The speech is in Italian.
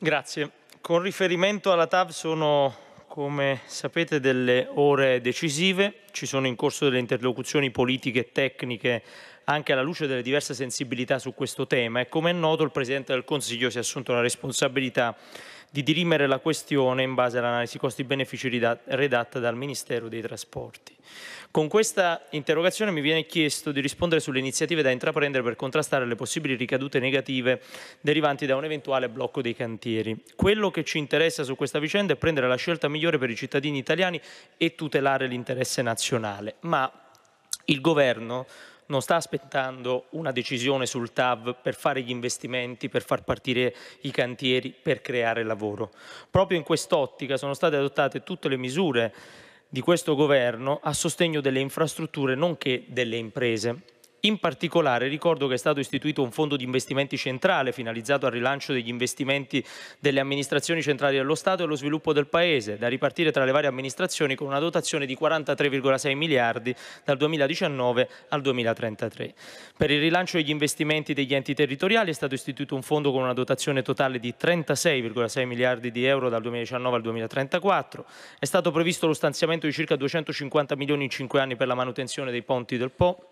Grazie. Con riferimento alla TAV sono, come sapete, delle ore decisive, ci sono in corso delle interlocuzioni politiche e tecniche anche alla luce delle diverse sensibilità su questo tema e come è noto il Presidente del Consiglio si è assunto la responsabilità di dirimere la questione in base all'analisi costi-benefici redatta dal Ministero dei Trasporti. Con questa interrogazione mi viene chiesto di rispondere sulle iniziative da intraprendere per contrastare le possibili ricadute negative derivanti da un eventuale blocco dei cantieri. Quello che ci interessa su questa vicenda è prendere la scelta migliore per i cittadini italiani e tutelare l'interesse nazionale. Ma il governo non sta aspettando una decisione sul TAV per fare gli investimenti, per far partire i cantieri, per creare lavoro. Proprio in quest'ottica sono state adottate tutte le misure di questo governo a sostegno delle infrastrutture nonché delle imprese. In particolare ricordo che è stato istituito un fondo di investimenti centrale finalizzato al rilancio degli investimenti delle amministrazioni centrali dello Stato e allo sviluppo del Paese, da ripartire tra le varie amministrazioni con una dotazione di 43,6 miliardi dal 2019 al 2033. Per il rilancio degli investimenti degli enti territoriali è stato istituito un fondo con una dotazione totale di 36,6 miliardi di euro dal 2019 al 2034. È stato previsto lo stanziamento di circa 250 milioni in 5 anni per la manutenzione dei ponti del Po